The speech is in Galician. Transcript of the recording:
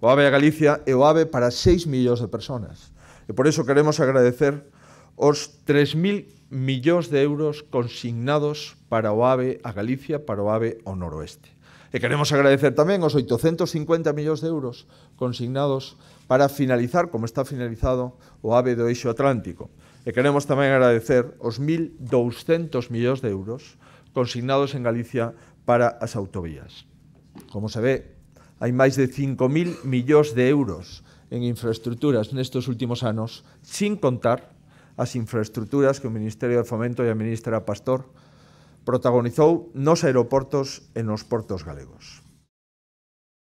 o AVE a Galicia é o AVE para 6 millóns de personas. E por iso queremos agradecer os 3.000 millóns de euros consignados para o AVE a Galicia, para o AVE ao noroeste. E queremos agradecer tamén os 850 millóns de euros consignados para finalizar, como está finalizado, o AVE do Eixo Atlántico. E queremos tamén agradecer os 1.200 millóns de euros consignados en Galicia para as autovías. Como se ve, hai máis de 5.000 millóns de euros en infraestructuras nestes últimos anos, sin contar as infraestructuras que o Ministerio de Fomento e a Ministra Pastor protagonizou nos aeroportos e nos portos galegos.